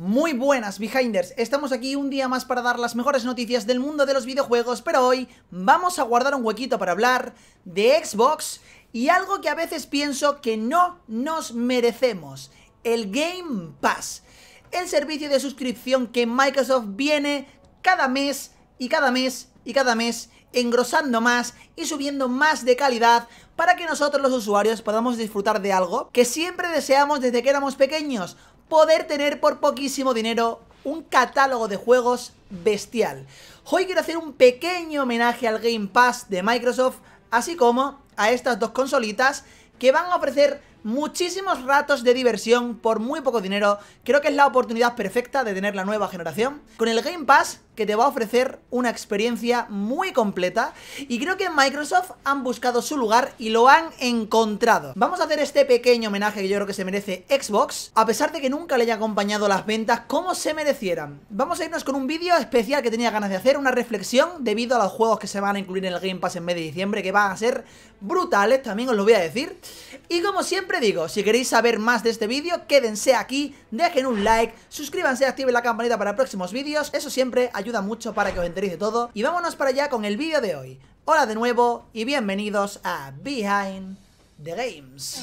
Muy buenas, Behinders. Estamos aquí un día más para dar las mejores noticias del mundo de los videojuegos, pero hoy vamos a guardar un huequito para hablar de Xbox y algo que a veces pienso que no nos merecemos, el Game Pass. El servicio de suscripción que Microsoft viene cada mes y cada mes y cada mes engrosando más y subiendo más de calidad para que nosotros los usuarios podamos disfrutar de algo que siempre deseamos desde que éramos pequeños, poder tener por poquísimo dinero un catálogo de juegos bestial. Hoy quiero hacer un pequeño homenaje al Game Pass de Microsoft, así como a estas dos consolitas que van a ofrecer muchísimos ratos de diversión por muy poco dinero. Creo que es la oportunidad perfecta de tener la nueva generación. Con el Game Pass que te va a ofrecer una experiencia muy completa y creo que en Microsoft han buscado su lugar y lo han encontrado. Vamos a hacer este pequeño homenaje que yo creo que se merece Xbox, a pesar de que nunca le haya acompañado las ventas como se merecieran. Vamos a irnos con un vídeo especial que tenía ganas de hacer, una reflexión debido a los juegos que se van a incluir en el Game Pass en mes de diciembre, que van a ser brutales, también os lo voy a decir. Y como siempre digo, si queréis saber más de este vídeo, quédense aquí, dejen un like, suscríbanse, activen la campanita para próximos vídeos, eso siempre ayuda ayuda mucho para que os enteréis de todo. Y vámonos para allá con el vídeo de hoy. Hola de nuevo y bienvenidos a Behind the Games.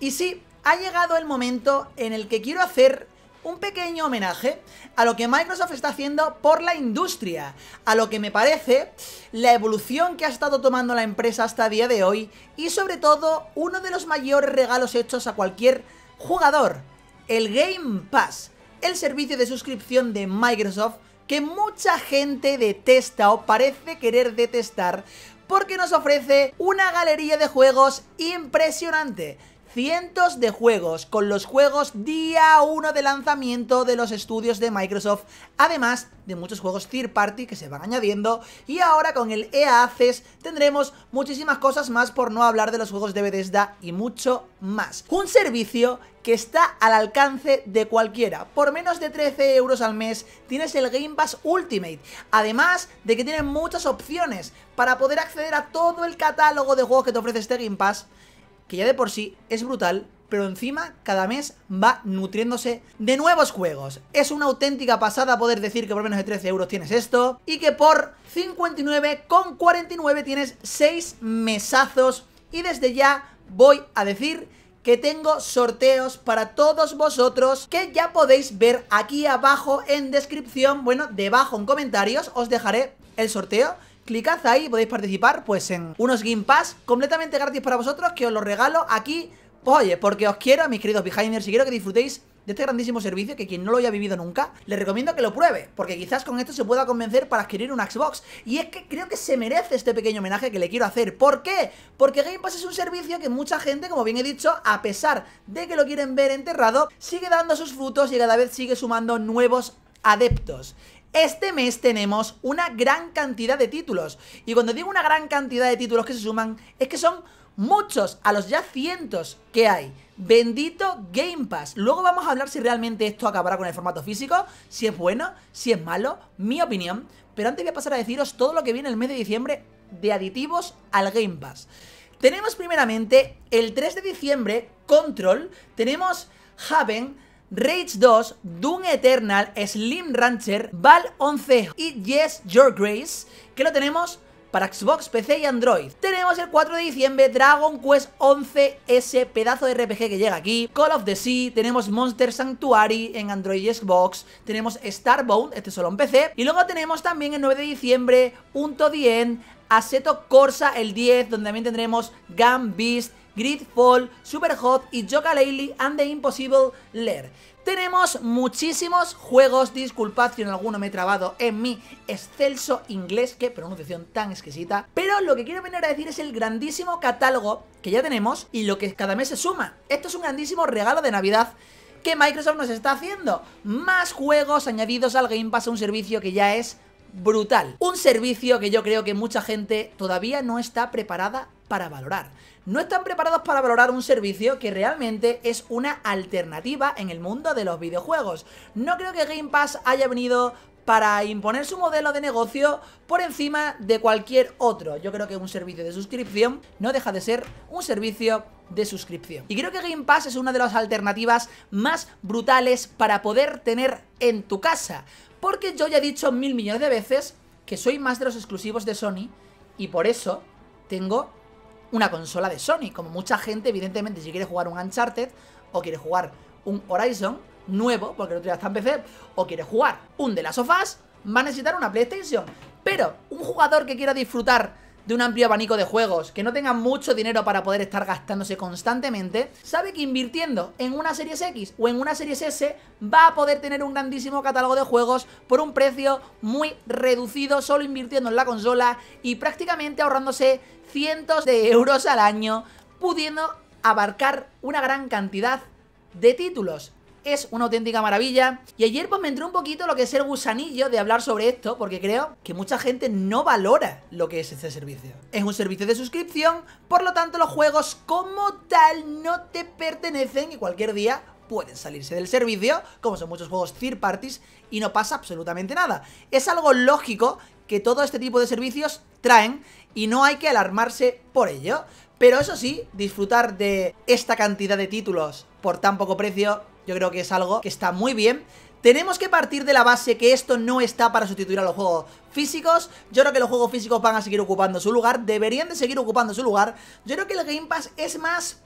Y sí, ha llegado el momento en el que quiero hacer un pequeño homenaje a lo que Microsoft está haciendo por la industria, a lo que me parece la evolución que ha estado tomando la empresa hasta el día de hoy y sobre todo uno de los mayores regalos hechos a cualquier jugador, el Game Pass, el servicio de suscripción de Microsoft que mucha gente detesta o parece querer detestar porque nos ofrece una galería de juegos impresionante cientos de juegos con los juegos día 1 de lanzamiento de los estudios de Microsoft, además de muchos juegos third party que se van añadiendo y ahora con el EA Access tendremos muchísimas cosas más por no hablar de los juegos de Bethesda y mucho más. Un servicio que está al alcance de cualquiera. Por menos de 13 euros al mes tienes el Game Pass Ultimate. Además de que tienen muchas opciones para poder acceder a todo el catálogo de juegos que te ofrece este Game Pass que ya de por sí es brutal, pero encima cada mes va nutriéndose de nuevos juegos. Es una auténtica pasada poder decir que por menos de 13 euros tienes esto y que por 59,49 tienes 6 mesazos y desde ya voy a decir que tengo sorteos para todos vosotros que ya podéis ver aquí abajo en descripción, bueno, debajo en comentarios os dejaré el sorteo Clicad ahí, podéis participar pues en unos Game Pass completamente gratis para vosotros que os los regalo aquí. Pues, oye, porque os quiero, a mis queridos Behinders, y quiero que disfrutéis de este grandísimo servicio que quien no lo haya vivido nunca, les recomiendo que lo pruebe, porque quizás con esto se pueda convencer para adquirir una Xbox. Y es que creo que se merece este pequeño homenaje que le quiero hacer. ¿Por qué? Porque Game Pass es un servicio que mucha gente, como bien he dicho, a pesar de que lo quieren ver enterrado, sigue dando sus frutos y cada vez sigue sumando nuevos adeptos. Este mes tenemos una gran cantidad de títulos. Y cuando digo una gran cantidad de títulos que se suman, es que son muchos a los ya cientos que hay. Bendito Game Pass. Luego vamos a hablar si realmente esto acabará con el formato físico, si es bueno, si es malo, mi opinión. Pero antes voy a pasar a deciros todo lo que viene el mes de diciembre de aditivos al Game Pass. Tenemos primeramente el 3 de diciembre Control, tenemos Haven, Rage 2, Doom Eternal, Slim Rancher, Val 11 y Yes Your Grace, que lo tenemos para Xbox, PC y Android. Tenemos el 4 de diciembre Dragon Quest 11, ese pedazo de RPG que llega aquí, Call of the Sea, tenemos Monster Sanctuary en Android y Xbox, tenemos Starbound, este solo en PC, y luego tenemos también el 9 de diciembre, Unto the End, Corsa el 10, donde también tendremos Gun Beast, Gridfall, Superhot y Joka and the Impossible Lair. Tenemos muchísimos juegos, disculpad si en alguno me he trabado en mi excelso inglés, qué pronunciación tan exquisita, pero lo que quiero venir a decir es el grandísimo catálogo que ya tenemos y lo que cada mes se suma. Esto es un grandísimo regalo de Navidad que Microsoft nos está haciendo. Más juegos añadidos al Game Pass, un servicio que ya es brutal. Un servicio que yo creo que mucha gente todavía no está preparada para valorar no están preparados para valorar un servicio que realmente es una alternativa en el mundo de los videojuegos. No creo que Game Pass haya venido para imponer su modelo de negocio por encima de cualquier otro. Yo creo que un servicio de suscripción no deja de ser un servicio de suscripción. Y creo que Game Pass es una de las alternativas más brutales para poder tener en tu casa. Porque yo ya he dicho mil millones de veces que soy más de los exclusivos de Sony y por eso tengo una consola de Sony. Como mucha gente, evidentemente, si quiere jugar un Uncharted o quiere jugar un Horizon nuevo, porque el otro día PC, o quiere jugar un de las ofas va a necesitar una PlayStation. Pero un jugador que quiera disfrutar de un amplio abanico de juegos, que no tenga mucho dinero para poder estar gastándose constantemente, sabe que invirtiendo en una Series X o en una Series S va a poder tener un grandísimo catálogo de juegos por un precio muy reducido, solo invirtiendo en la consola y prácticamente ahorrándose cientos de euros al año, pudiendo abarcar una gran cantidad de títulos es una auténtica maravilla. Y ayer pues me entró un poquito lo que es el gusanillo de hablar sobre esto, porque creo que mucha gente no valora lo que es este servicio. Es un servicio de suscripción, por lo tanto los juegos como tal no te pertenecen y cualquier día pueden salirse del servicio, como son muchos juegos third parties, y no pasa absolutamente nada. Es algo lógico que todo este tipo de servicios traen y no hay que alarmarse por ello. Pero eso sí, disfrutar de esta cantidad de títulos por tan poco precio, yo creo que es algo que está muy bien. Tenemos que partir de la base que esto no está para sustituir a los juegos físicos Yo creo que los juegos físicos van a seguir ocupando su lugar Deberían de seguir ocupando su lugar Yo creo que el Game Pass es más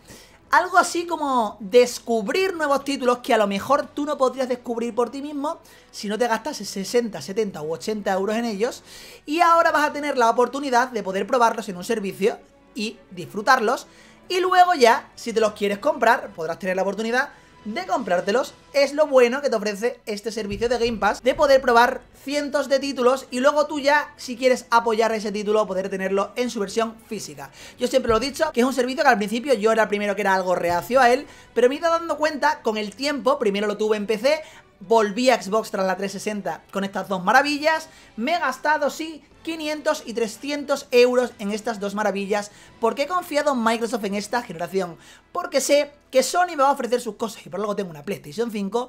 algo así como descubrir nuevos títulos que a lo mejor tú no podrías descubrir por ti mismo si no te gastas 60, 70 u 80 euros en ellos y ahora vas a tener la oportunidad de poder probarlos en un servicio y disfrutarlos. Y luego ya, si te los quieres comprar, podrás tener la oportunidad de comprártelos es lo bueno que te ofrece este servicio de Game Pass de poder probar cientos de títulos y luego tú ya, si quieres apoyar ese título, poder tenerlo en su versión física. Yo siempre lo he dicho, que es un servicio que al principio yo era el primero que era algo reacio a él, pero me he ido dando cuenta con el tiempo, primero lo tuve en PC, volví a Xbox tras la 360 con estas dos maravillas. Me he gastado, sí, 500 y 300 euros en estas dos maravillas. Porque he confiado en Microsoft en esta generación. Porque sé que Sony me va a ofrecer sus cosas. Y por luego tengo una PlayStation 5.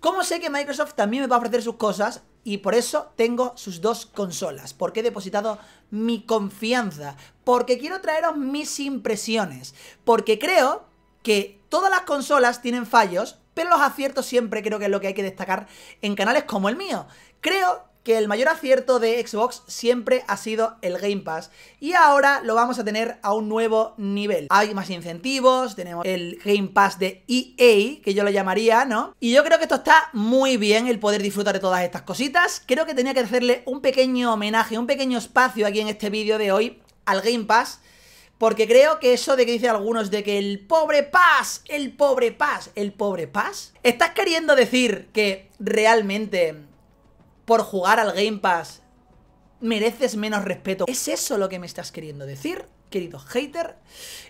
Como sé que Microsoft también me va a ofrecer sus cosas y por eso tengo sus dos consolas, porque he depositado mi confianza, porque quiero traeros mis impresiones, porque creo que todas las consolas tienen fallos, pero los aciertos siempre creo que es lo que hay que destacar en canales como el mío. Creo que el mayor acierto de Xbox siempre ha sido el Game Pass y ahora lo vamos a tener a un nuevo nivel. Hay más incentivos, tenemos el Game Pass de EA, que yo lo llamaría, ¿no? Y yo creo que esto está muy bien, el poder disfrutar de todas estas cositas. Creo que tenía que hacerle un pequeño homenaje, un pequeño espacio aquí en este vídeo de hoy al Game Pass porque creo que eso de que dicen algunos de que el pobre Paz, el pobre Paz, el pobre Paz. ¿Estás queriendo decir que realmente por jugar al Game Pass mereces menos respeto? ¿Es eso lo que me estás queriendo decir? querido hater.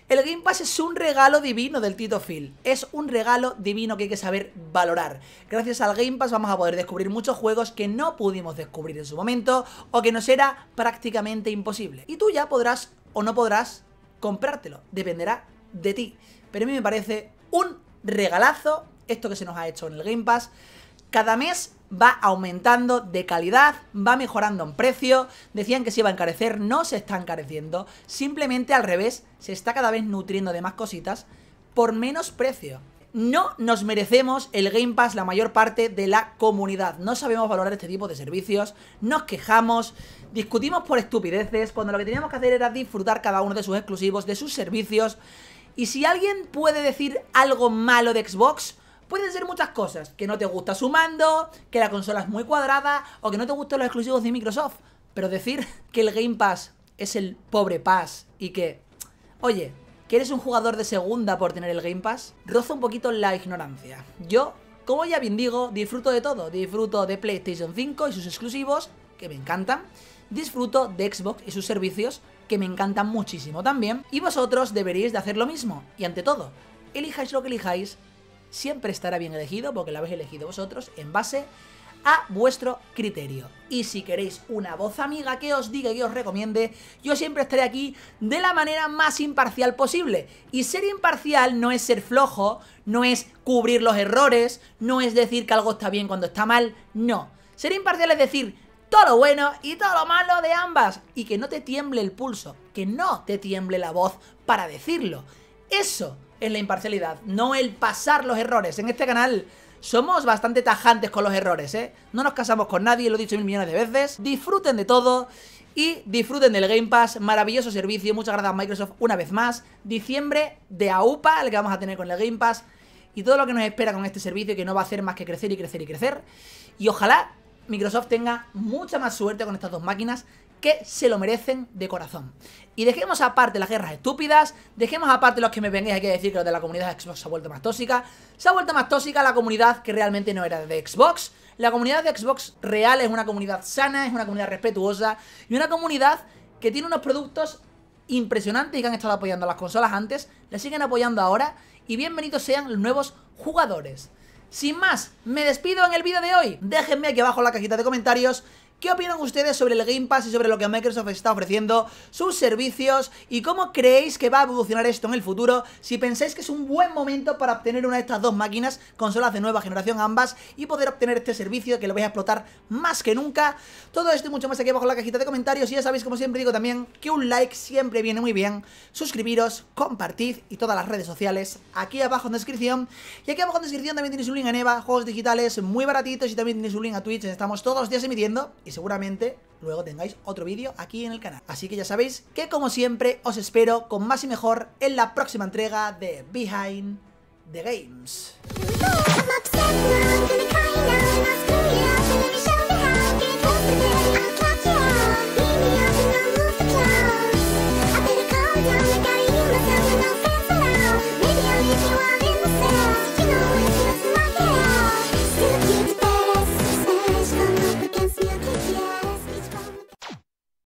El Game Pass es un regalo divino del Tito Phil. Es un regalo divino que hay que saber valorar. Gracias al Game Pass vamos a poder descubrir muchos juegos que no pudimos descubrir en su momento o que nos era prácticamente imposible. Y tú ya podrás o no podrás comprártelo. Dependerá de ti. Pero a mí me parece un regalazo esto que se nos ha hecho en el Game Pass. Cada mes va aumentando de calidad, va mejorando en precio. Decían que se iba a encarecer, no se está encareciendo. Simplemente al revés, se está cada vez nutriendo de más cositas por menos precio. No nos merecemos el Game Pass la mayor parte de la comunidad. No sabemos valorar este tipo de servicios, nos quejamos, discutimos por estupideces, cuando lo que teníamos que hacer era disfrutar cada uno de sus exclusivos, de sus servicios. Y si alguien puede decir algo malo de Xbox, pueden ser muchas cosas. Que no te gusta su mando, que la consola es muy cuadrada o que no te gustan los exclusivos de Microsoft. Pero decir que el Game Pass es el pobre Pass y que, oye, que eres un jugador de segunda por tener el Game Pass, roza un poquito la ignorancia. Yo, como ya bien digo, disfruto de todo. Disfruto de PlayStation 5 y sus exclusivos, que me encantan. Disfruto de Xbox y sus servicios, que me encantan muchísimo también. Y vosotros deberíais de hacer lo mismo. Y ante todo, elijáis lo que elijáis, siempre estará bien elegido, porque lo habéis elegido vosotros, en base a vuestro criterio. Y si queréis una voz amiga que os diga y os recomiende, yo siempre estaré aquí de la manera más imparcial posible. Y ser imparcial no es ser flojo, no es cubrir los errores, no es decir que algo está bien cuando está mal, no. Ser imparcial es decir todo lo bueno y todo lo malo de ambas. Y que no te tiemble el pulso, que no te tiemble la voz para decirlo. Eso es la imparcialidad, no el pasar los errores. En este canal somos bastante tajantes con los errores, ¿eh? No nos casamos con nadie, lo he dicho mil millones de veces. Disfruten de todo y disfruten del Game Pass, maravilloso servicio, muchas gracias a Microsoft una vez más. Diciembre de AUPA, el que vamos a tener con el Game Pass y todo lo que nos espera con este servicio que no va a hacer más que crecer y crecer y crecer. Y ojalá Microsoft tenga mucha más suerte con estas dos máquinas que se lo merecen de corazón. Y dejemos aparte las guerras estúpidas, dejemos aparte los que me vengáis aquí a decir que los de la comunidad de Xbox se ha vuelto más tóxica. Se ha vuelto más tóxica la comunidad que realmente no era de Xbox. La comunidad de Xbox real es una comunidad sana, es una comunidad respetuosa y una comunidad que tiene unos productos impresionantes y que han estado apoyando a las consolas antes, la siguen apoyando ahora y bienvenidos sean los nuevos jugadores. Sin más, me despido en el vídeo de hoy. Déjenme aquí abajo en la cajita de comentarios ¿Qué opinan ustedes sobre el Game Pass y sobre lo que Microsoft está ofreciendo, sus servicios y cómo creéis que va a evolucionar esto en el futuro? Si pensáis que es un buen momento para obtener una de estas dos máquinas, consolas de nueva generación ambas, y poder obtener este servicio que lo vais a explotar más que nunca. Todo esto y mucho más aquí abajo en la cajita de comentarios. Y ya sabéis, como siempre digo también, que un like siempre viene muy bien. Suscribiros, compartid y todas las redes sociales aquí abajo en descripción. Y aquí abajo en descripción también tenéis un link a Neva, juegos digitales muy baratitos y también tenéis un link a Twitch, estamos todos los días emitiendo y seguramente luego tengáis otro vídeo aquí en el canal. Así que ya sabéis que como siempre os espero con más y mejor en la próxima entrega de Behind the Games.